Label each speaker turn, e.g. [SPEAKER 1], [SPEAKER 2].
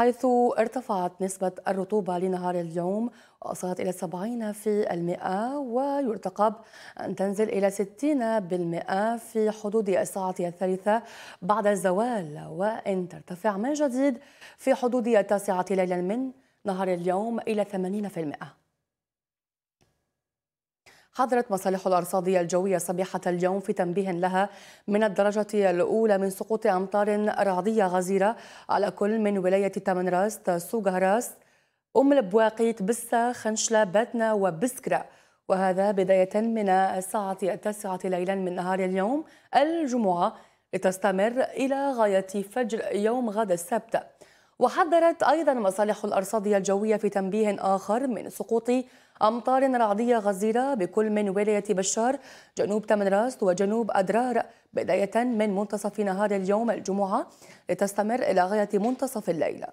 [SPEAKER 1] حيث ارتفعت نسبة الرطوبة لنهار اليوم وصلت إلى 70 في المئة ويرتقب أن تنزل إلى 60 بالمئة في حدود الساعة الثالثة بعد الزوال وإن ترتفع من جديد في حدود التاسعة ليلا من نهار اليوم إلى 80 في المئة حضرت مصالح الأرصادية الجوية صبيحة اليوم في تنبيه لها من الدرجة الأولى من سقوط أمطار رعدية غزيرة على كل من ولاية تامنراست، سوغهراست، أم البواقيت، بسة، خنشلة، باتنا وبسكرة وهذا بداية من الساعة التاسعة ليلا من نهار اليوم الجمعة لتستمر إلى غاية فجر يوم غد السبت وحذرت أيضا مصالح الأرصادية الجوية في تنبيه آخر من سقوط أمطار رعدية غزيرة بكل من ولاية بشار جنوب تمنراست وجنوب أدرار بداية من منتصف نهار اليوم الجمعة لتستمر إلى غاية منتصف الليل